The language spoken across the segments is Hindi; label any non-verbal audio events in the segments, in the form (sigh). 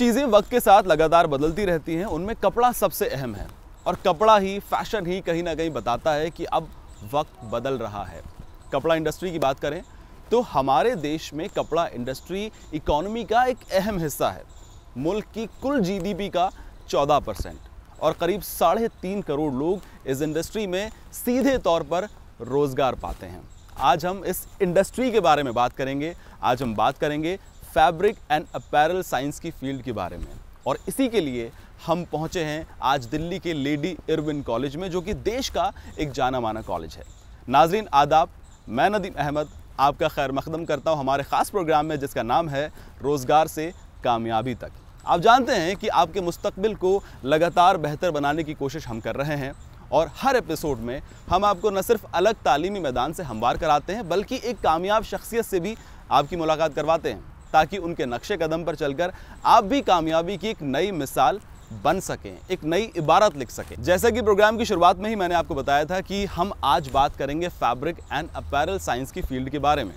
चीज़ें वक्त के साथ लगातार बदलती रहती हैं उनमें कपड़ा सबसे अहम है और कपड़ा ही फैशन ही कहीं ना कहीं बताता है कि अब वक्त बदल रहा है कपड़ा इंडस्ट्री की बात करें तो हमारे देश में कपड़ा इंडस्ट्री इकोनॉमी का एक अहम हिस्सा है मुल्क की कुल जीडीपी का 14 परसेंट और करीब साढ़े तीन करोड़ लोग इस इंडस्ट्री में सीधे तौर पर रोज़गार पाते हैं आज हम इस इंडस्ट्री के बारे में बात करेंगे आज हम बात करेंगे फैब्रिक एंड अपैरल साइंस की फील्ड के बारे में और इसी के लिए हम पहुंचे हैं आज दिल्ली के लेडी इरविन कॉलेज में जो कि देश का एक जाना माना कॉलेज है नाजरीन आदाब मैं नदीम अहमद आपका खैर मकदम करता हूं हमारे ख़ास प्रोग्राम में जिसका नाम है रोज़गार से कामयाबी तक आप जानते हैं कि आपके मुस्तबिल को लगातार बेहतर बनाने की कोशिश हम कर रहे हैं और हर एपिसोड में हम आपको न सिर्फ अलग तालीमी मैदान से हमवार कराते हैं बल्कि एक कामयाब शख्सियत से भी आपकी मुलाकात करवाते हैं ताकि उनके नक्शे कदम पर चलकर आप भी कामयाबी की एक नई मिसाल बन सकें एक नई इबारत लिख सकें जैसा कि प्रोग्राम की शुरुआत में ही मैंने आपको बताया था कि हम आज बात करेंगे फैब्रिक एंड अपैरल साइंस की फील्ड के बारे में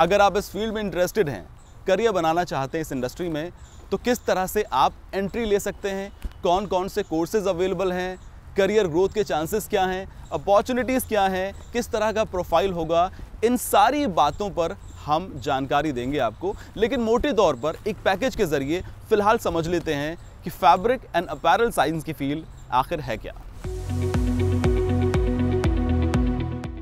अगर आप इस फील्ड में इंटरेस्टेड हैं करियर बनाना चाहते हैं इस इंडस्ट्री में तो किस तरह से आप एंट्री ले सकते हैं कौन कौन से कोर्सेज अवेलेबल हैं करियर ग्रोथ के चांसेस क्या हैं अपॉर्चुनिटीज़ क्या हैं किस तरह का प्रोफाइल होगा इन सारी बातों पर हम जानकारी देंगे आपको लेकिन मोटे तौर पर एक पैकेज के ज़रिए फ़िलहाल समझ लेते हैं कि फैब्रिक एंड अपैरल साइंस की फील्ड आखिर है क्या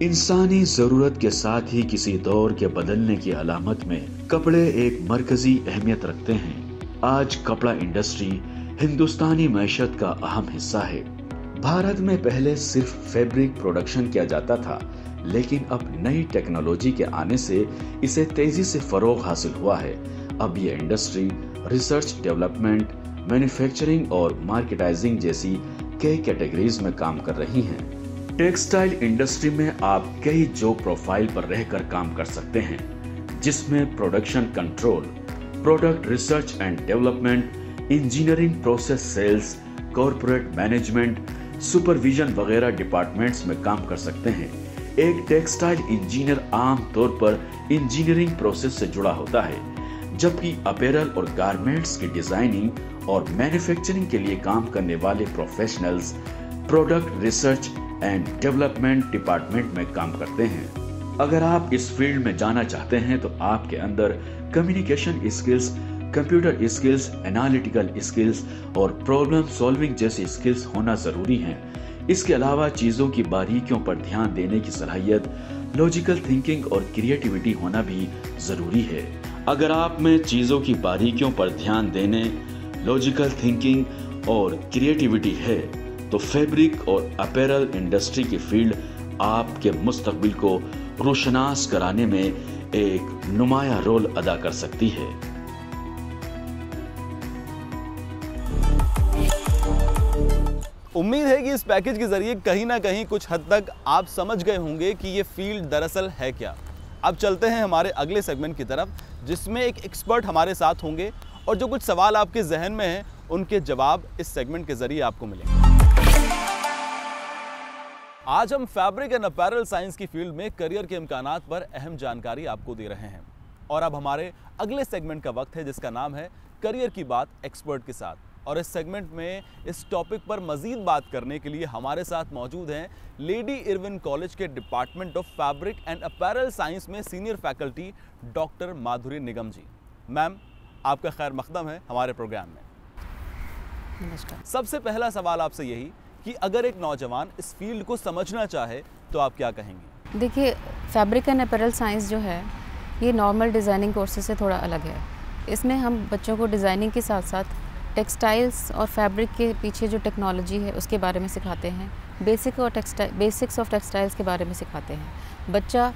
इंसानी जरूरत के साथ ही किसी दौर के बदलने की अलामत में कपड़े एक मरकजी अहमियत रखते हैं आज कपड़ा इंडस्ट्री हिंदुस्तानी मैशत का अहम हिस्सा है भारत में पहले सिर्फ फैब्रिक प्रोडक्शन किया जाता था लेकिन अब नई टेक्नोलॉजी के आने से इसे तेजी से फरोग हासिल हुआ है अब ये इंडस्ट्री रिसर्च डेवलपमेंट मैन्युफैक्चरिंग और मार्केटाइजिंग जैसी कई कैटेगरीज में काम कर रही हैं टेक्सटाइल इंडस्ट्री में आप कई जॉब प्रोफाइल पर रहकर काम कर सकते हैं जिसमें production control product research and development engineering process sales corporate management supervision वगैरह डिपार्टमेंट्स में काम कर सकते हैं एक टेक्सटाइल इंजीनियर आमतौर पर इंजीनियरिंग प्रोसेस से जुड़ा होता है जबकि अपेरल और गारमेंट्स की डिजाइनिंग और मैन्युफैक्चरिंग के लिए काम करने वाले professionals product research and development department में काम करते हैं अगर आप इस फील्ड में जाना चाहते हैं तो आपके अंदर communication skills computer skills analytical skills और प्रॉब्लम सॉल्विंग जैसी स्किल्स होना ज़रूरी हैं इसके अलावा चीज़ों की बारीकियों पर ध्यान देने की सलाहियत लॉजिकल थिंकिंग और क्रिएटिविटी होना भी ज़रूरी है अगर आप में चीज़ों की बारीकियों पर ध्यान देने लॉजिकल थिंकिंग और क्रिएटिविटी है तो फैब्रिक और अपेरल इंडस्ट्री की फील्ड आपके मुस्तबिल को रोशनास कराने में एक नुमाया रोल अदा कर सकती है उम्मीद है कि इस पैकेज के ज़रिए कहीं ना कहीं कुछ हद तक आप समझ गए होंगे कि ये फील्ड दरअसल है क्या अब चलते हैं हमारे अगले सेगमेंट की तरफ जिसमें एक एक्सपर्ट हमारे साथ होंगे और जो कुछ सवाल आपके जहन में हैं उनके जवाब इस सेगमेंट के ज़रिए आपको मिलेंगे आज हम फैब्रिक एंड अपैरल साइंस की फील्ड में करियर के इम्कान पर अहम जानकारी आपको दे रहे हैं और अब हमारे अगले सेगमेंट का वक्त है जिसका नाम है करियर की बात एक्सपर्ट के साथ और इस सेगमेंट में इस टॉपिक पर मजीद बात करने के लिए हमारे साथ मौजूद हैं लेडी इरविन कॉलेज के department of fabric and apparel science में senior faculty doctor Madhuri Nigam ji ma'am आपका खैर मकदम है हमारे प्रोग्राम में नमस्कार सबसे पहला सवाल आपसे यही कि अगर एक नौजवान इस फील्ड को समझना चाहे तो आप क्या कहेंगे देखिए फैब्रिक एंड अपैरल साइंस जो है ये नॉर्मल डिज़ाइनिंग कोर्सेज से थोड़ा अलग है इसमें हम बच्चों को डिज़ाइनिंग के साथ साथ टेक्सटाइल्स और फैब्रिक के पीछे जो टेक्नोलॉजी है उसके बारे में सिखाते हैं बेसिक और टेक्सटाइल बेसिक्स ऑफ टेक्सटाइल्स के बारे में सिखाते हैं बच्चा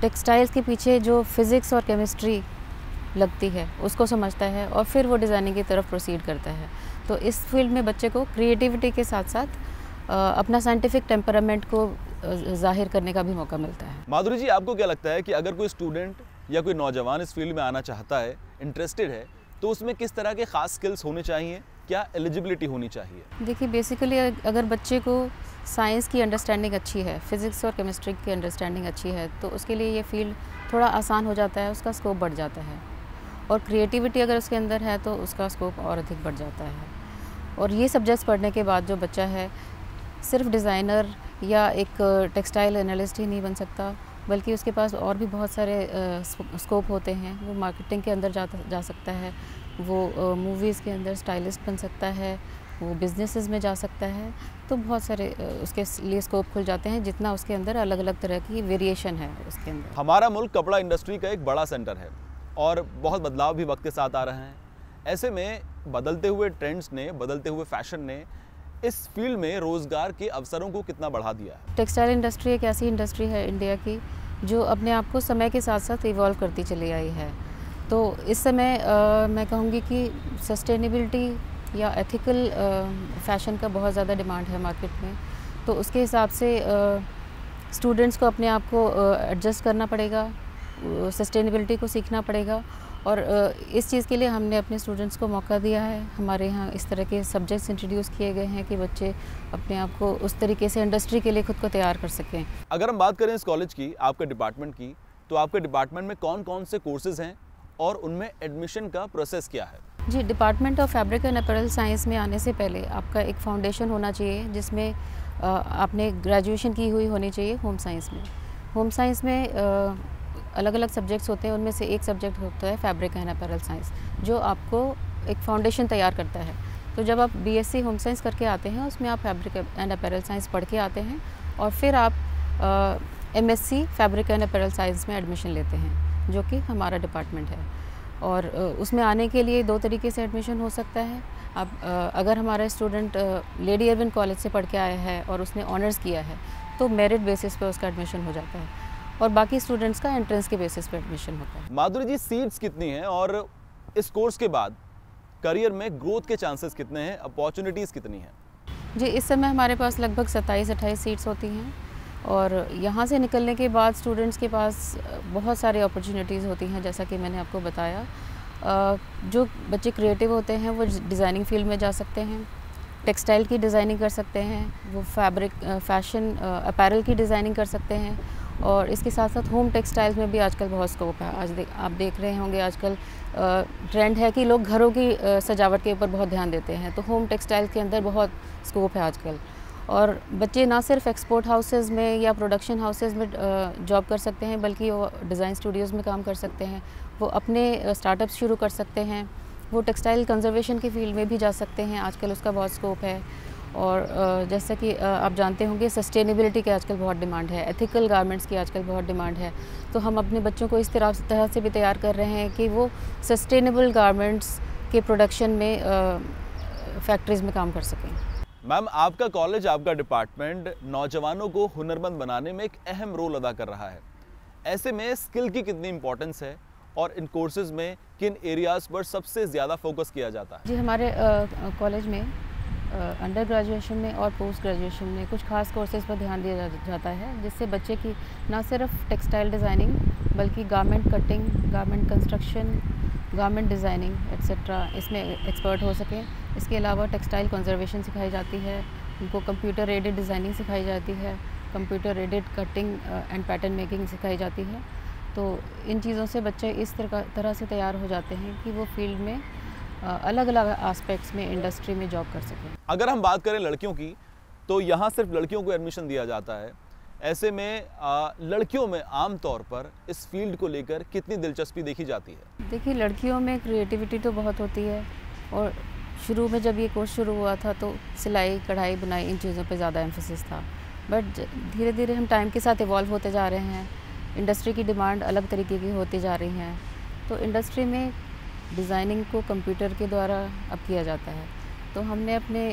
टेक्सटाइल्स के पीछे जो फिज़िक्स और केमिस्ट्री लगती है उसको समझता है और फिर वो डिज़ाइनिंग की तरफ प्रोसीड करता है तो इस फील्ड में बच्चे को क्रिएटिविटी के साथ साथ अपना साइंटिफिक टेम्परामेंट को जाहिर करने का भी मौका मिलता है माधुरी जी आपको क्या लगता है कि अगर कोई स्टूडेंट या कोई नौजवान इस फील्ड में आना चाहता है इंटरेस्टेड है तो उसमें किस तरह के ख़ास स्किल्स होने चाहिए क्या एलिजिबिलिटी होनी चाहिए देखिए बेसिकली अगर बच्चे को साइंस की अंडरस्टैंडिंग अच्छी है फिज़िक्स और केमिस्ट्री की अंडरस्टैंडिंग अच्छी है तो उसके लिए ये फील्ड थोड़ा आसान हो जाता है उसका स्कोप बढ़ जाता है और क्रिएटिविटी अगर उसके अंदर है तो उसका स्कोप और अधिक बढ़ जाता है और ये सब्जेक्ट्स पढ़ने के बाद जो बच्चा है सिर्फ डिज़ाइनर या एक टेक्सटाइल एनालिस्ट ही नहीं बन सकता बल्कि उसके पास और भी बहुत सारे स्कोप होते हैं वो मार्केटिंग के अंदर जा जा सकता है वो मूवीज़ के अंदर स्टाइलिस्ट बन सकता है वो बिजनेसेस में जा सकता है तो बहुत सारे उसके लिए स्कोप खुल जाते हैं जितना उसके अंदर अलग अलग तरह की वेरिएशन है उसके अंदर हमारा मुल्क कपड़ा इंडस्ट्री का एक बड़ा सेंटर है और बहुत बदलाव भी वक्त के साथ आ रहे हैं ऐसे में बदलते हुए ट्रेंड्स ने बदलते हुए फैशन ने इस फील्ड में रोजगार के अवसरों को कितना बढ़ा दिया है टेक्सटाइल इंडस्ट्री एक ऐसी इंडस्ट्री है इंडिया की जो अपने आप को समय के साथ साथ इवॉल्व करती चली आई है तो इस समय आ, मैं कहूँगी कि सस्टेनेबिलिटी या एथिकल फैशन का बहुत ज़्यादा डिमांड है मार्केट में तो उसके हिसाब से स्टूडेंट्स को अपने आप को एडजस्ट करना पड़ेगा सस्टेनेबिलिटी को सीखना पड़ेगा और इस चीज़ के लिए हमने अपने स्टूडेंट्स को मौका दिया है हमारे यहाँ इस तरह के सब्जेक्ट्स इंट्रोड्यूस किए गए हैं कि बच्चे अपने आप को उस तरीके से इंडस्ट्री के लिए खुद को तैयार कर सकें अगर हम बात करें इस कॉलेज की आपके डिपार्टमेंट की तो आपके डिपार्टमेंट में कौन कौन से कोर्सेज़ हैं और उनमें एडमिशन का प्रोसेस क्या है जी department of fabric and apparel science में आने से पहले आपका एक फाउंडेशन होना चाहिए जिसमें आपने ग्रेजुएशन की हुई होनी चाहिए होम साइंस में होम साइंस में अलग अलग सब्जेक्ट्स होते हैं उनमें से एक सब्जेक्ट होता है फैब्रिक एंड अपैरल साइंस जो आपको एक फाउंडेशन तैयार करता है तो जब आप बीएससी होम साइंस करके आते हैं उसमें आप फैब्रिक एंड अपैरल साइंस पढ़ के आते हैं और फिर आप M S C fabric and apparel science में एडमिशन लेते हैं जो कि हमारा डिपार्टमेंट है और उसमें आने के लिए दो तरीके से एडमिशन हो सकता है आप अगर हमारा स्टूडेंट लेडी एरविन कॉलेज से पढ़ के आया है और उसने ऑनर्स किया है तो मेरिट बेसिस पर उसका एडमिशन हो जाता है और बाकी स्टूडेंट्स का एंट्रेंस के बेसिस पे एडमिशन होता है माधुरी जी सीट्स कितनी हैं और इस कोर्स के बाद करियर में ग्रोथ के चांसेस कितने हैं अपॉर्चुनिटीज़ कितनी हैं जी इस समय हमारे पास लगभग सत्ताईस अट्ठाईस सीट्स होती हैं और यहाँ से निकलने के बाद स्टूडेंट्स के पास बहुत सारे अपॉर्चुनिटीज़ होती हैं जैसा कि मैंने आपको बताया जो बच्चे क्रिएटिव होते हैं वो डिज़ाइनिंग फील्ड में जा सकते हैं टेक्सटाइल की डिज़ाइनिंग कर सकते हैं वो फैब्रिक फैशन अपैरल की डिज़ाइनिंग कर सकते हैं और इसके साथ साथ होम टेक्सटाइल्स में भी आजकल बहुत स्कोप है आज दे, आप देख रहे होंगे आजकल ट्रेंड है कि लोग घरों की आ, सजावट के ऊपर बहुत ध्यान देते हैं तो होम टेक्सटाइल के अंदर बहुत स्कोप है आजकल और बच्चे ना सिर्फ एक्सपोर्ट हाउसेज में या प्रोडक्शन हाउसेज में जॉब कर सकते हैं बल्कि वो डिज़ाइन स्टूडियोज़ में काम कर सकते हैं वो अपने स्टार्टअप शुरू कर सकते हैं वो टेक्सटाइल कंजर्वेशन की फील्ड में भी जा सकते हैं आजकल उसका बहुत स्कोप है और जैसा कि आप जानते होंगे सस्टेनेबिलिटी की आजकल बहुत डिमांड है एथिकल गारमेंट्स की आजकल बहुत डिमांड है तो हम अपने बच्चों को इस तरह तरह से भी तैयार कर रहे हैं कि वो सस्टेनेबल गारमेंट्स के प्रोडक्शन में फैक्ट्रीज़ में काम कर सकें मैम आपका कॉलेज आपका डिपार्टमेंट नौजवानों को हुनरमंद बनाने में एक अहम रोल अदा कर रहा है ऐसे में स्किल की कितनी इम्पोर्टेंस है और इन कोर्सेज में किन एरियाज़ पर सबसे ज़्यादा फोकस किया जाता है जी हमारे कॉलेज में अंडर ग्रेजुएशन में और पोस्ट ग्रेजुएशन में कुछ खास कोर्सेज पर ध्यान दिया जा, जाता है जिससे बच्चे की ना सिर्फ टेक्सटाइल डिज़ाइनिंग बल्कि garment cutting garment construction garment designing etcetera इसमें एक्सपर्ट हो सकें इसके अलावा टेक्सटाइल कंजर्वेशन सिखाई जाती है उनको कंप्यूटर एडेड डिज़ाइनिंग सिखाई जाती है computer aided cutting and pattern making सिखाई जाती है तो इन चीज़ों से बच्चे इस तरह तरह से तैयार हो जाते हैं कि वो फील्ड में अलग अलग आस्पेक्ट्स में इंडस्ट्री में जॉब कर सकें अगर हम बात करें लड़कियों की तो यहाँ सिर्फ लड़कियों को एडमिशन दिया जाता है ऐसे में लड़कियों में आम तौर पर इस फील्ड को लेकर कितनी दिलचस्पी देखी जाती है देखिए लड़कियों में क्रिएटिविटी तो बहुत होती है और शुरू में जब ये कोर्स शुरू हुआ था तो सिलाई कढ़ाई बुनाई इन चीज़ों पर ज़्यादा एम्फोसिस था बट धीरे धीरे हम टाइम के साथ इवॉल्व होते जा रहे हैं इंडस्ट्री की डिमांड अलग तरीके की होती जा रही हैं तो इंडस्ट्री में डिज़ाइनिंग को कंप्यूटर के द्वारा अब किया जाता है तो हमने अपने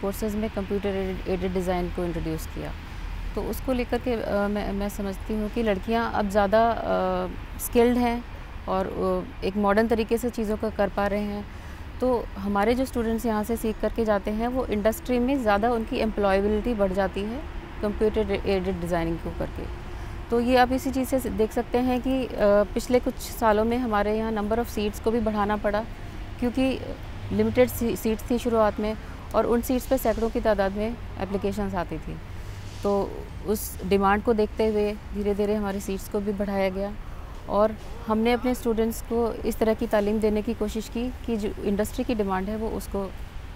कोर्सेज़ में कंप्यूटर एडेड डिज़ाइन को इंट्रोड्यूस किया तो उसको लेकर के आ, मैं मैं समझती हूँ कि लड़कियाँ अब ज़्यादा स्किल्ड हैं और एक मॉडर्न तरीके से चीज़ों का कर पा रहे हैं तो हमारे जो स्टूडेंट्स यहाँ से सीख करके जाते हैं वो इंडस्ट्री में ज़्यादा उनकी एम्प्लॉयबिलिटी बढ़ जाती है कंप्यूटर एडेड डिज़ाइनिंग को करके तो ये आप इसी चीज़ से देख सकते हैं कि पिछले कुछ सालों में हमारे यहाँ नंबर ऑफ़ सीट्स को भी बढ़ाना पड़ा क्योंकि लिमिटेड सीट्स थी शुरुआत में और उन सीट्स पर सैकड़ों की तादाद में एप्लीकेशंस आती थी तो उस डिमांड को देखते हुए धीरे धीरे हमारी सीट्स को भी बढ़ाया गया और हमने अपने स्टूडेंट्स को इस तरह की तालीम देने की कोशिश की कि जो इंडस्ट्री की डिमांड है वो उसको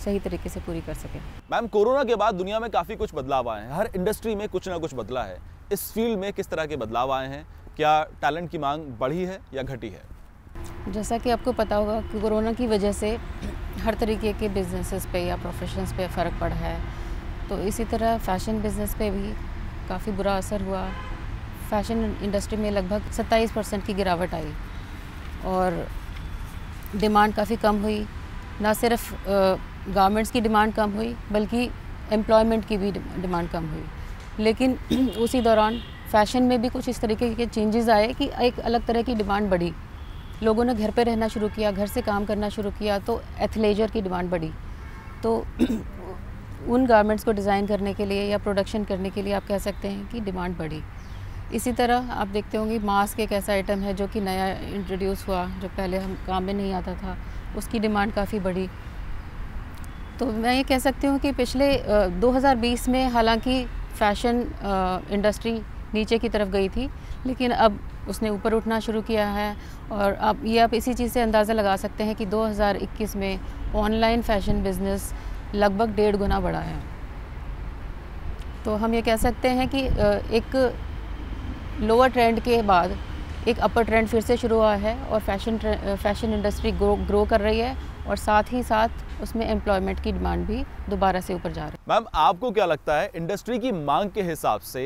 सही तरीके से पूरी कर सकें मैम कोरोना के बाद दुनिया में काफ़ी कुछ बदलाव आए हैं हर इंडस्ट्री में कुछ ना कुछ बदला है इस फील्ड में किस तरह के बदलाव आए हैं क्या टैलेंट की मांग बढ़ी है या घटी है जैसा कि आपको पता होगा कि कोरोना की वजह से हर तरीके के बिजनेसेस पे या प्रोफेशंस पे फ़र्क पड़ा है तो इसी तरह फैशन बिजनेस पे भी काफ़ी बुरा असर हुआ फैशन इंडस्ट्री में लगभग 27 परसेंट की गिरावट आई और डिमांड काफ़ी कम हुई ना सिर्फ गारमेंट्स की डिमांड कम हुई बल्कि एम्प्लॉयमेंट की भी डिमांड कम हुई लेकिन (clears throat) उसी दौरान फैशन में भी कुछ इस तरीके के चेंजेस आए कि एक अलग तरह की डिमांड बढ़ी लोगों ने घर पर रहना शुरू किया घर से काम करना शुरू किया तो एथलेजर की डिमांड बढ़ी तो (clears throat) उन गारमेंट्स को डिज़ाइन करने के लिए या प्रोडक्शन करने के लिए आप कह सकते हैं कि डिमांड बढ़ी इसी तरह आप देखते होंगे मास्क एक ऐसा आइटम है जो कि नया इंट्रोड्यूस हुआ जो पहले हम काम में नहीं आता था उसकी डिमांड काफ़ी बढ़ी तो मैं ये कह सकती हूँ कि पिछले आ, 2020 में हालांकि फैशन इंडस्ट्री नीचे की तरफ गई थी लेकिन अब उसने ऊपर उठना शुरू किया है और आप ये आप इसी चीज़ से अंदाज़ा लगा सकते हैं कि 2021 में ऑनलाइन फैशन बिज़नेस लगभग डेढ़ गुना बढ़ा है तो हम ये कह सकते हैं कि एक लोअर ट्रेंड के बाद एक अपर ट्रेंड फिर से शुरू हुआ है और fashion fashion industry grow grow कर रही है और साथ ही साथ उसमें एम्प्लॉयमेंट की डिमांड भी दोबारा से ऊपर जा रही है मैम आपको क्या लगता है इंडस्ट्री की मांग के हिसाब से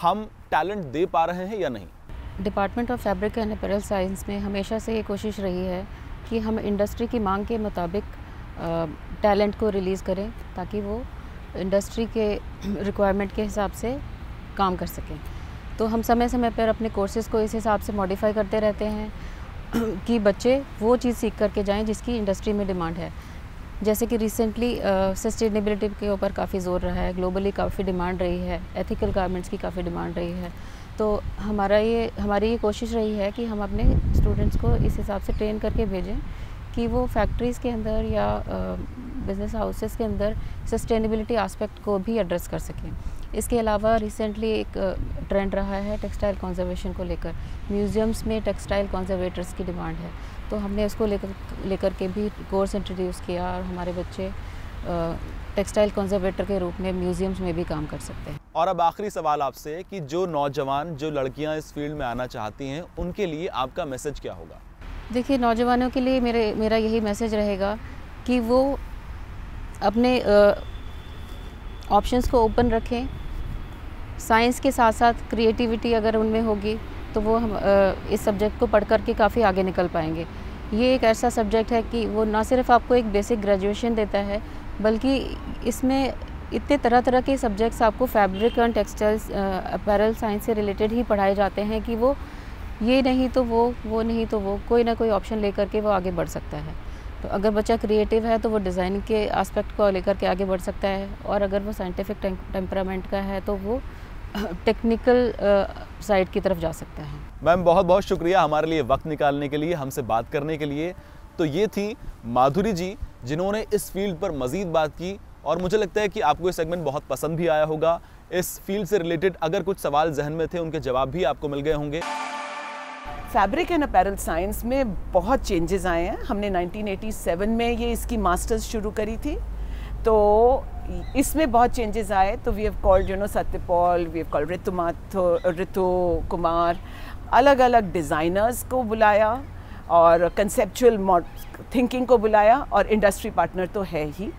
हम टैलेंट दे पा रहे हैं या नहीं department of fabric and apparel science में हमेशा से ये कोशिश रही है कि हम इंडस्ट्री की मांग के मुताबिक टैलेंट को रिलीज़ करें ताकि वो इंडस्ट्री के रिक्वायरमेंट (clears throat) के हिसाब से काम कर सकें तो हम समय समय पर अपने कोर्सेज़ को इस हिसाब से मॉडिफाई करते रहते हैं (clears throat) कि बच्चे वो चीज़ सीख करके जाएं जिसकी इंडस्ट्री में डिमांड है जैसे कि रिसेंटली सस्टेनेबिलिटी के ऊपर काफ़ी जोर रहा है ग्लोबली काफ़ी डिमांड रही है एथिकल गारमेंट्स की काफ़ी डिमांड रही है तो हमारा ये हमारी ये कोशिश रही है कि हम अपने स्टूडेंट्स को इस हिसाब से ट्रेन करके भेजें कि वो फैक्ट्रीज़ के अंदर या बिज़नेस हाउसेस के अंदर सस्टेनेबिलिटी आस्पेक्ट को भी एड्रेस कर सकें इसके अलावा रिसेंटली एक ट्रेंड रहा है टेक्सटाइल कंजर्वेशन को लेकर म्यूज़ियम्स में टेक्सटाइल कंजर्वेटर्स की डिमांड है तो हमने उसको लेकर लेकर के भी कोर्स इंट्रोड्यूस किया और हमारे बच्चे टेक्सटाइल कंजर्वेटर के रूप में म्यूजियम्स में भी काम कर सकते हैं और अब आखिरी सवाल आपसे कि जो नौजवान जो लड़कियाँ इस फील्ड में आना चाहती हैं उनके लिए आपका मैसेज क्या होगा देखिए नौजवानों के लिए मेरे मेरा यही मैसेज रहेगा कि वो अपने ऑप्शंस को ओपन रखें साइंस के साथ साथ क्रिएटिविटी अगर उनमें होगी तो वो हम इस सब्जेक्ट को पढ़ करके काफ़ी आगे निकल पाएंगे ये एक ऐसा सब्जेक्ट है कि वो ना सिर्फ आपको एक बेसिक ग्रेजुएशन देता है बल्कि इसमें इतने तरह तरह के सब्जेक्ट्स आपको fabric and textiles apparel science से रिलेटेड ही पढ़ाए जाते हैं कि वो ये नहीं तो वो वो नहीं तो वो कोई ना कोई ऑप्शन लेकर के वो आगे बढ़ सकता है तो अगर बच्चा क्रिएटिव है तो वो डिज़ाइन के आस्पेक्ट को लेकर के आगे बढ़ सकता है और अगर वो साइंटिफिक टेम्परामेंट का है तो वो टेक्निकल साइड uh, की तरफ जा सकते हैं मैम बहुत बहुत शुक्रिया हमारे लिए वक्त निकालने के लिए हमसे बात करने के लिए तो ये थी माधुरी जी जिन्होंने इस फील्ड पर मज़ीद बात की और मुझे लगता है कि आपको ये सेगमेंट बहुत पसंद भी आया होगा इस फील्ड से रिलेटेड अगर कुछ सवाल जहन में थे उनके जवाब भी आपको मिल गए होंगे फैब्रिक एंड अपैरल साइंस में बहुत चेंजेस आए हैं हमने 1987 में ये इसकी मास्टर्स शुरू करी थी तो इसमें बहुत चेंजेस आए तो we have called you know Satya Paul we have called Ritu माथो रितु कुमार अलग अलग डिज़ाइनर्स को बुलाया और कंसेप्चुअल थिंकिंग को बुलाया और इंडस्ट्री पार्टनर तो है ही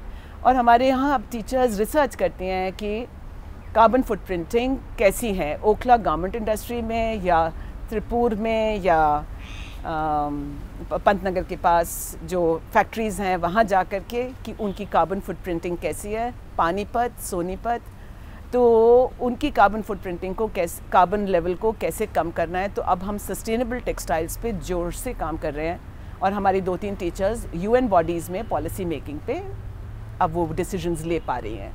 और हमारे यहाँ अब टीचर्स रिसर्च करते हैं कि कार्बन फुटप्रिंटिंग कैसी है ओखला गारमेंट इंडस्ट्री में या त्रिपुर में या पंत नगर के पास जो फैक्ट्रीज़ हैं वहाँ जा कर के कि उनकी कार्बन फुटप्रिंटिंग प्रिंटिंग कैसी है पानीपत सोनीपत तो उनकी कार्बन फुटप्रिंटिंग प्रिंटिंग को कैसे कार्बन लेवल को कैसे कम करना है तो अब हम सस्टेनेबल टेक्सटाइल्स पे जोर से काम कर रहे हैं और हमारी दो तीन टीचर्स यूएन बॉडीज़ में पॉलिसी मेकिंग पे अब वो डिसीजंस ले पा रही हैं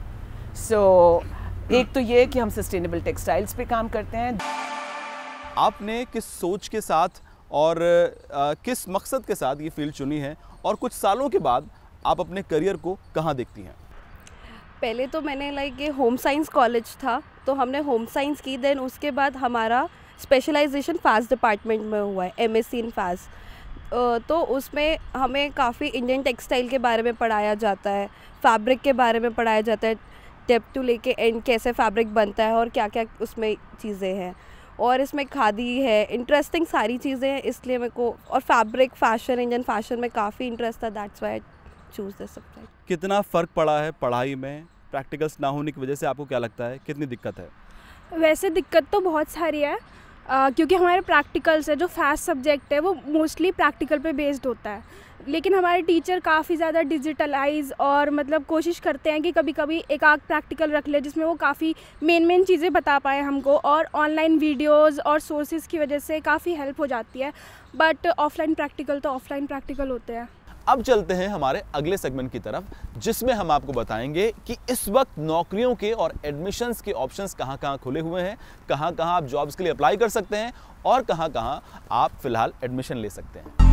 सो so, एक तो ये कि हम सस्टेनेबल टेक्सटाइल्स पे काम करते हैं आपने किस सोच के साथ और आ, किस मकसद के साथ ये फील्ड चुनी है और कुछ सालों के बाद आप अपने करियर को कहाँ देखती हैं पहले तो मैंने लाइक ये होम साइंस कॉलेज था तो हमने होम साइंस की देन उसके बाद हमारा स्पेशलाइजेशन फास्ट डिपार्टमेंट में हुआ है एम इन फास्ट तो उसमें हमें काफ़ी इंडियन टेक्सटाइल के बारे में पढ़ाया जाता है फैब्रिक के बारे में पढ़ाया जाता है टेप टू लेके एंड कैसे फैब्रिक बनता है और क्या क्या उसमें चीज़ें हैं और इसमें खादी है इंटरेस्टिंग सारी चीज़ें हैं इसलिए मेरे को और फैब्रिक फैशन इंडियन फैशन में काफ़ी इंटरेस्ट था that's why choose this subject कितना फ़र्क पड़ा है पढ़ाई में प्रैक्टिकल्स ना होने की वजह से आपको क्या लगता है कितनी दिक्कत है वैसे दिक्कत तो बहुत सारी है Uh, क्योंकि हमारे प्रैक्टिकल्स है जो फास्ट सब्जेक्ट है वो मोस्टली प्रैक्टिकल पे बेस्ड होता है लेकिन हमारे टीचर काफ़ी ज़्यादा डिजिटलाइज और मतलब कोशिश करते हैं कि कभी कभी एक आग प्रैक्टिकल रख ले जिसमें वो काफ़ी मेन मेन चीज़ें बता पाए हमको और ऑनलाइन वीडियोस और सोर्सेज की वजह से काफ़ी हेल्प हो जाती है बट ऑफलाइन प्रैक्टिकल तो ऑफलाइन प्रैक्टिकल होते हैं अब चलते हैं हमारे अगले सेगमेंट की तरफ जिसमें हम आपको बताएंगे कि इस वक्त नौकरियों के और एडमिशन्स के ऑप्शंस कहाँ कहाँ खुले हुए हैं कहाँ कहाँ आप जॉब्स के लिए अप्लाई कर सकते हैं और कहाँ कहाँ आप फिलहाल एडमिशन ले सकते हैं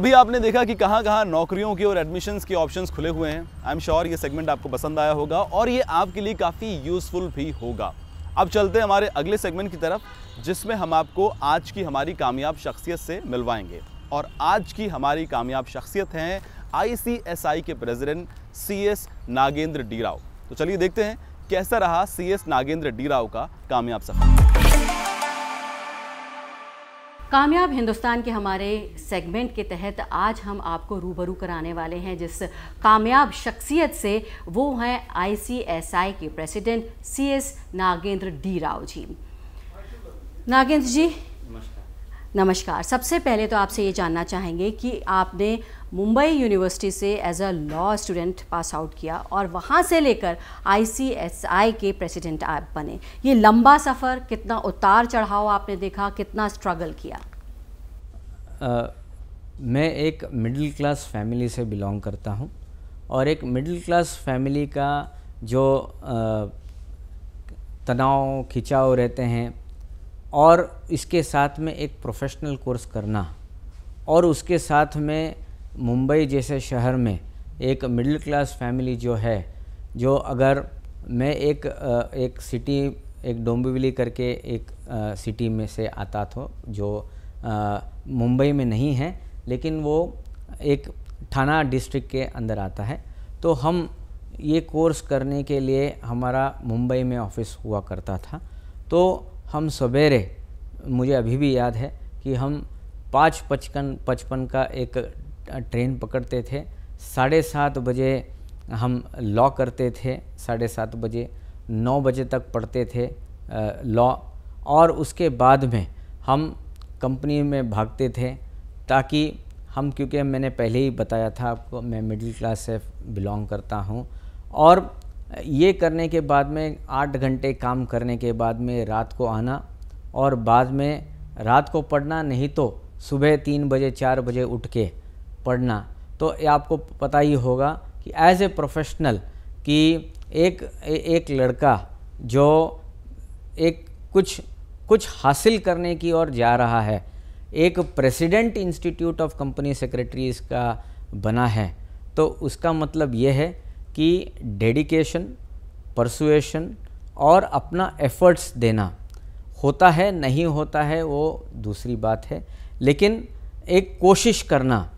अभी आपने देखा कि कहाँ कहाँ नौकरियों की और एडमिशन्स के ऑप्शंस खुले हुए हैं आई एम श्योर ये सेगमेंट आपको पसंद आया होगा और ये आपके लिए काफ़ी यूज़फुल भी होगा अब चलते हैं हमारे अगले सेगमेंट की तरफ जिसमें हम आपको आज की हमारी कामयाब शख्सियत से मिलवाएंगे और आज की हमारी कामयाब शख्सियत हैं आईसीएसआई के president CS Nagendra D Rao तो चलिए देखते हैं कैसा रहा सीएस नागेंद्र डी राव का कामयाब सफर कामयाब हिंदुस्तान के हमारे सेगमेंट के तहत आज हम आपको रूबरू कराने वाले हैं जिस कामयाब शख्सियत से वो हैं आईसीएसआई के president CS Nagendra D Rao ji Nagendra ji नमस्कार सबसे पहले तो आपसे ये जानना चाहेंगे कि आपने मुंबई यूनिवर्सिटी से as a law student pass out किया और वहाँ से लेकर आईसीएसआई के प्रेसिडेंट आप बने ये लंबा सफ़र कितना उतार चढ़ाव आपने देखा कितना स्ट्रगल किया आ, मैं एक मिडिल क्लास फैमिली से बिलोंग करता हूँ और एक मिडिल क्लास फैमिली का जो तनाव खिंचाव रहते हैं और इसके साथ में एक प्रोफेशनल कोर्स करना और उसके साथ में मुंबई जैसे शहर में एक मिडिल क्लास फैमिली जो है जो अगर मैं एक एक सिटी एक डोंबिवली करके एक सिटी में से आता था तो, जो मुंबई में नहीं है लेकिन वो एक थाना डिस्ट्रिक्ट के अंदर आता है तो हम ये कोर्स करने के लिए हमारा मुंबई में ऑफिस हुआ करता था तो हम सवेरे मुझे अभी भी याद है कि हम पाँच पचपन पचपन का एक ट्रेन पकड़ते थे साढ़े सात बजे हम लॉ करते थे साढ़े सात बजे नौ बजे तक पढ़ते थे लॉ और उसके बाद में हम कंपनी में भागते थे ताकि हम क्योंकि मैंने पहले ही बताया था आपको मैं मिडिल क्लास से बिलोंग करता हूँ और ये करने के बाद में आठ घंटे काम करने के बाद में रात को आना और बाद में रात को पढ़ना नहीं तो सुबह तीन बजे चार बजे उठ के पढ़ना तो ये आपको पता ही होगा कि एज ए प्रोफेशनल कि एक ए, एक लड़का जो एक कुछ कुछ हासिल करने की ओर जा रहा है एक president institute of company secretaries का बना है तो उसका मतलब ये है कि डेडिकेशन परसुएशन और अपना एफर्ट्स देना होता है नहीं होता है वो दूसरी बात है लेकिन एक कोशिश करना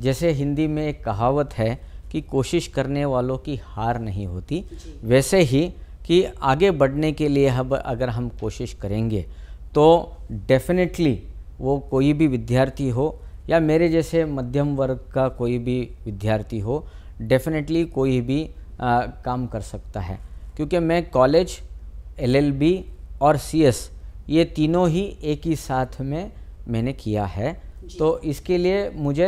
जैसे हिंदी में एक कहावत है कि कोशिश करने वालों की हार नहीं होती वैसे ही कि आगे बढ़ने के लिए हम अगर हम कोशिश करेंगे तो डेफिनेटली वो कोई भी विद्यार्थी हो या मेरे जैसे मध्यम वर्ग का कोई भी विद्यार्थी हो डेफिनेटली कोई भी आ, काम कर सकता है क्योंकि मैं कॉलेज एलएलबी और सीएस ये तीनों ही एक ही साथ में मैंने किया है तो इसके लिए मुझे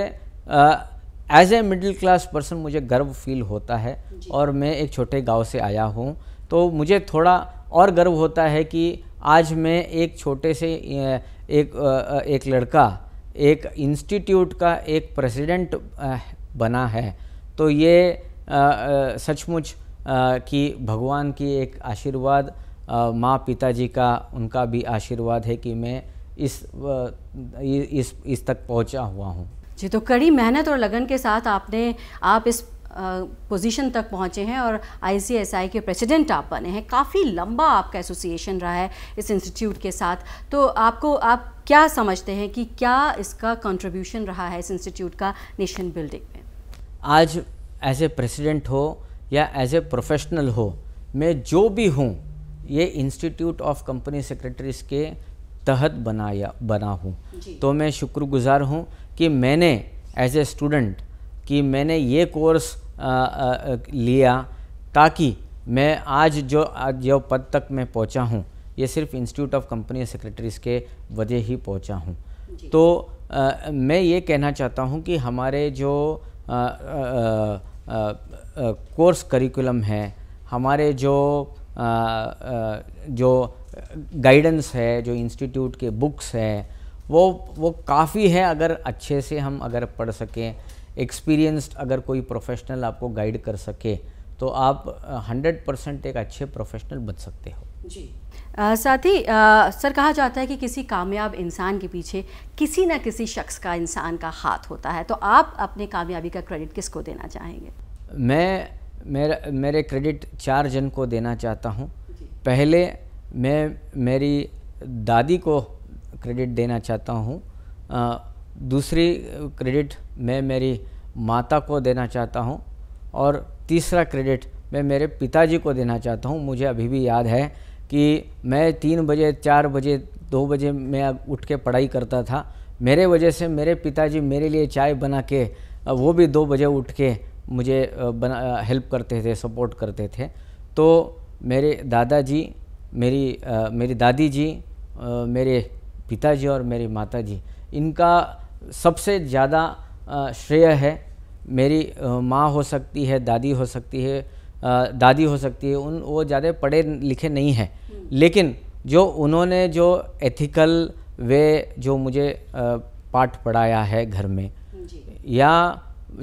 as a middle class person मुझे गर्व फील होता है और मैं एक छोटे गांव से आया हूँ तो मुझे थोड़ा और गर्व होता है कि आज मैं एक छोटे से एक एक लड़का एक इंस्टीट्यूट का एक प्रेसिडेंट बना है तो ये सचमुच कि भगवान की एक आशीर्वाद माँ पिताजी का उनका भी आशीर्वाद है कि मैं इस इस इस तक पहुँचा हुआ हूँ जी तो कड़ी मेहनत और लगन के साथ आपने आप इस पोजीशन तक पहुँचे हैं और आईसीएसआई के प्रेसिडेंट आप बने हैं काफ़ी लंबा आपका एसोसिएशन रहा है इस इंस्टीट्यूट के साथ तो आपको आप क्या समझते हैं कि क्या इसका कंट्रीब्यूशन रहा है इस इंस्टीट्यूट का नेशन बिल्डिंग में आज एज ए प्रेसिडेंट हो या एज ए प्रोफेशनल हो मैं जो भी हूँ ये इंस्टीट्यूट ऑफ कंपनी सेक्रेटरीज के तहत बनाया बना हूँ तो मैं शुक्रगुजार हूँ कि मैंने एज ए स्टूडेंट कि मैंने ये कोर्स आ, आ, लिया ताकि मैं आज जो आज जो पद तक मैं पहुँचा हूँ ये सिर्फ इंस्टीट्यूट ऑफ कंपनी सेक्रेटरीज के वजह ही पहुँचा हूँ तो आ, मैं ये कहना चाहता हूँ कि हमारे जो कोर्स करिकुलम है हमारे जो आ, आ, जो गाइडेंस है जो इंस्टीट्यूट के बुक्स है वो वो काफ़ी है अगर अच्छे से हम अगर पढ़ सकें एक्सपीरियंस्ड अगर कोई प्रोफेशनल आपको गाइड कर सके तो आप हंड्रेड परसेंट एक अच्छे प्रोफेशनल बन सकते हो जी साथ ही सर कहा जाता है कि किसी कामयाब इंसान के पीछे किसी ना किसी शख्स का इंसान का हाथ होता है तो आप अपने कामयाबी का क्रेडिट किसको देना चाहेंगे मैं मेरा मेरे क्रेडिट चार जन को देना चाहता हूँ पहले मैं मेरी दादी को क्रेडिट देना चाहता हूँ दूसरी क्रेडिट मैं मेरी माता को देना चाहता हूँ और तीसरा क्रेडिट मैं मेरे पिताजी को देना चाहता हूँ मुझे अभी भी याद है कि मैं तीन बजे चार बजे दो बजे मैं उठ के पढ़ाई करता था मेरे वजह से मेरे पिताजी मेरे लिए चाय बना के वो भी दो बजे उठ के मुझे बना हेल्प करते थे सपोर्ट करते थे तो मेरे दादाजी मेरी आ, मेरी दादी जी आ, मेरे पिताजी और मेरी माता जी इनका सबसे ज़्यादा श्रेय है मेरी माँ हो सकती है दादी हो सकती है दादी हो सकती है उन वो ज़्यादा पढ़े लिखे नहीं हैं लेकिन जो उन्होंने जो एथिकल वे जो मुझे पाठ पढ़ाया है घर में या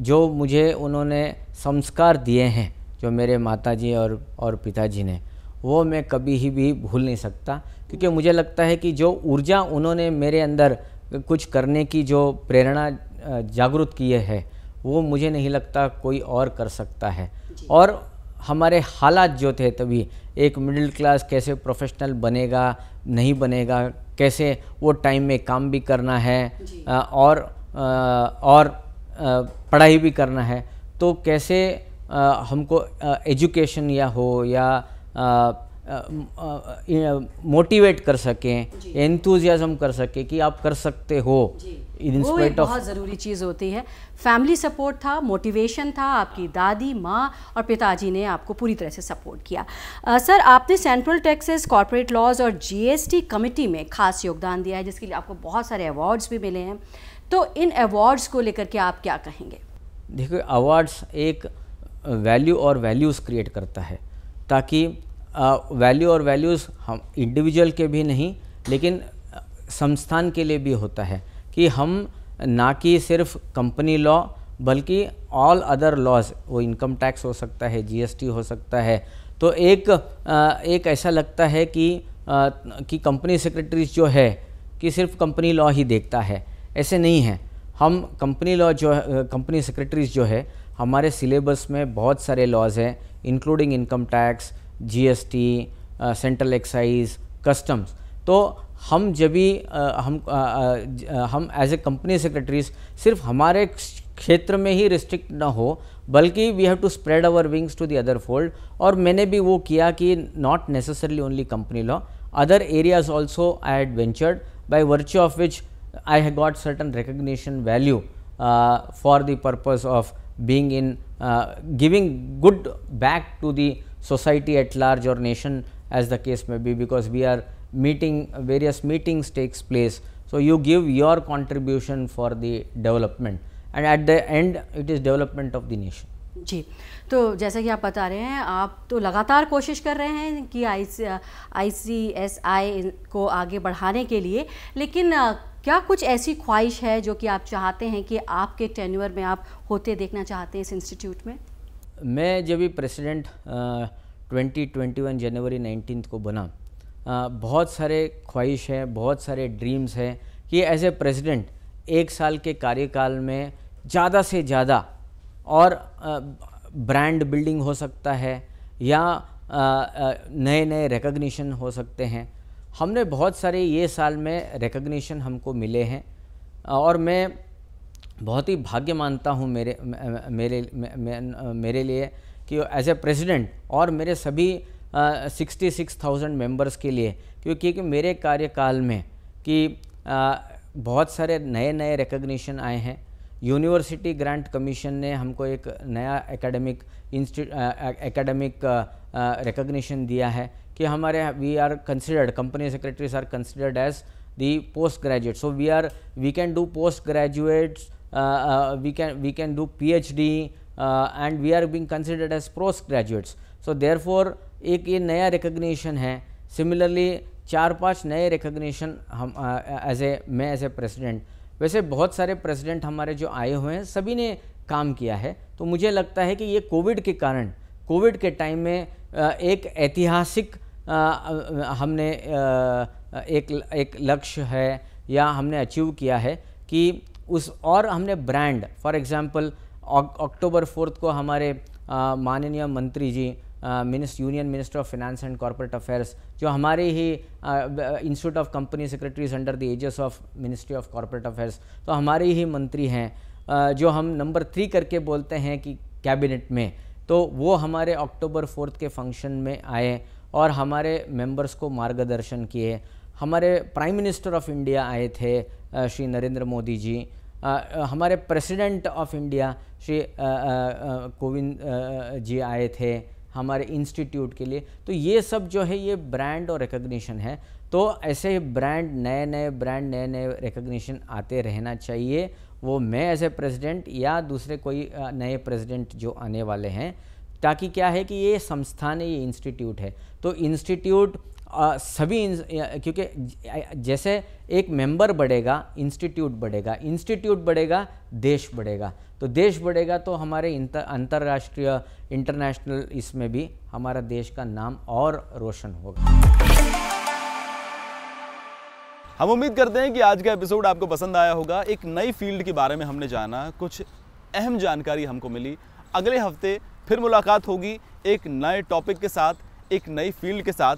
जो मुझे उन्होंने संस्कार दिए हैं जो मेरे माताजी और और पिताजी ने वो मैं कभी ही भी भूल नहीं सकता क्योंकि मुझे लगता है कि जो ऊर्जा उन्होंने मेरे अंदर कुछ करने की जो प्रेरणा जागरूक किए है वो मुझे नहीं लगता कोई और कर सकता है और हमारे हालात जो थे तभी एक मिडिल क्लास कैसे प्रोफेशनल बनेगा नहीं बनेगा कैसे वो टाइम में काम भी करना है और और पढ़ाई भी करना है तो कैसे हमको एजुकेशन या हो या मोटिवेट कर सकें एंथुजियाज़म कर सकें कि आप कर सकते हो जी. वो एक बहुत ज़रूरी चीज़ होती है फैमिली सपोर्ट था मोटिवेशन था आपकी दादी माँ और पिताजी ने आपको पूरी तरह से सपोर्ट किया आ, सर आपने सेंट्रल टैक्सेस कॉरपोरेट लॉज और जीएसटी कमेटी में खास योगदान दिया है जिसके लिए आपको बहुत सारे अवार्ड्स भी मिले हैं तो इन अवार्ड्स को लेकर के आप क्या कहेंगे देखिए अवार्ड्स एक वैल्यू और वैल्यूज़ क्रिएट करता है ताकि वैल्यू और वैल्यूज़ हम इंडिविजुअल के भी नहीं लेकिन संस्थान के लिए भी होता है कि हम ना कि सिर्फ कंपनी लॉ बल्कि ऑल अदर लॉज वो इनकम टैक्स हो सकता है जीएसटी हो सकता है तो एक एक ऐसा लगता है कि कि कंपनी सेक्रेटरीज जो है कि सिर्फ कंपनी लॉ ही देखता है ऐसे नहीं है हम कंपनी लॉ जो कंपनी सेक्रेटरीज जो है हमारे सिलेबस में बहुत सारे लॉज हैं including income tax GST central excise customs तो हम जब भी हम हम एज ए कंपनी सेक्रेटरीज सिर्फ हमारे क्षेत्र में ही रिस्ट्रिक्ट ना हो बल्कि we have to spread our wings to the other fold और मैंने भी वो किया कि not necessarily only company law other areas also I had ventured by virtue of which I have got certain recognition value for the purpose of being in giving good back to the society at large और नेशन एज द केस में be because we are meeting various meetings takes place. So, you give your contribution for the development and at the end it is development of the nation. जी तो जैसा कि आप बता रहे हैं आप तो लगातार कोशिश कर रहे हैं कि आई आई सी एस आई को आगे बढ़ाने के लिए लेकिन क्या कुछ ऐसी ख्वाहिश है जो कि आप चाहते हैं कि आपके टेन्यूअर में आप होते देखना चाहते हैं इस इंस्टीट्यूट में मैं जब भी president twenty twenty one January nineteen को बना बहुत सारे ख्वाहिश हैं बहुत सारे ड्रीम्स हैं कि एज ए प्रेसिडेंट एक साल के कार्यकाल में ज़्यादा से ज़्यादा और ब्रांड बिल्डिंग हो सकता है या नए नए रिकग्निशन हो सकते हैं हमने बहुत सारे ये साल में रिकग्निशन हमको मिले हैं और मैं बहुत ही भाग्य मानता हूँ मेरे मेरे मेरे लिए कि एज ए प्रेसिडेंट और मेरे सभी सिक्सटी सिक्स थाउजेंड मेम्बर्स के लिए क्योंकि कि मेरे कार्यकाल में कि आ, बहुत सारे नए नए रिकग्निशन आए हैं यूनिवर्सिटी ग्रांट कमीशन ने हमको एक नया एकेडमिक इंस्टी एकेडमिक रिकग्निशन दिया है कि हमारे we are considered company secretaries are considered as the post graduate so we are we can do post graduates can do P H D and we are being considered as post graduates so therefore एक ये नया रिकग्निशन है सिमिलरली चार पांच नए रिकग्निशन हम एज ए मैं एज ए प्रेसिडेंट वैसे बहुत सारे प्रेसिडेंट हमारे जो आए हुए हैं सभी ने काम किया है तो मुझे लगता है कि ये कोविड के कारण कोविड के टाइम में एक ऐतिहासिक हमने एक एक लक्ष्य है या हमने अचीव किया है कि उस और हमने brand for example October fourth को हमारे माननीय मंत्री जी minister union minister of finance and corporate affairs जो हमारे ही institute of company secretaries under the aegis of ministry of corporate affairs तो हमारे ही मंत्री हैं uh, जो हम नंबर थ्री करके बोलते हैं कि कैबिनेट में तो वो हमारे अक्टूबर फोर्थ के फंक्शन में आए और हमारे मेंबर्स को मार्गदर्शन किए हमारे प्राइम मिनिस्टर ऑफ इंडिया आए थे श्री नरेंद्र मोदी जी आ, हमारे president of India Shri Kovind ji आए थे हमारे इंस्टीट्यूट के लिए तो ये सब जो है ये ब्रांड और रिकग्निशन है तो ऐसे ब्रांड नए नए ब्रांड नए नए रिकग्निशन आते रहना चाहिए वो मैं एज ए प्रेजिडेंट या दूसरे कोई नए प्रेजिडेंट जो आने वाले हैं ताकि क्या है कि ये संस्थान है ये इंस्टीट्यूट है तो इंस्टीट्यूट सभी क्योंकि जैसे एक मेंबर बढ़ेगा इंस्टीट्यूट बढ़ेगा इंस्टीट्यूट बढ़ेगा देश बढ़ेगा तो देश बढ़ेगा तो हमारे अंतर्राष्ट्रीय इंटरनेशनल इसमें भी हमारा देश का नाम और रोशन होगा हम उम्मीद करते हैं कि आज का एपिसोड आपको पसंद आया होगा एक नई फील्ड के बारे में हमने जाना कुछ अहम जानकारी हमको मिली अगले हफ्ते फिर मुलाकात होगी एक नए टॉपिक के साथ एक नई फील्ड के साथ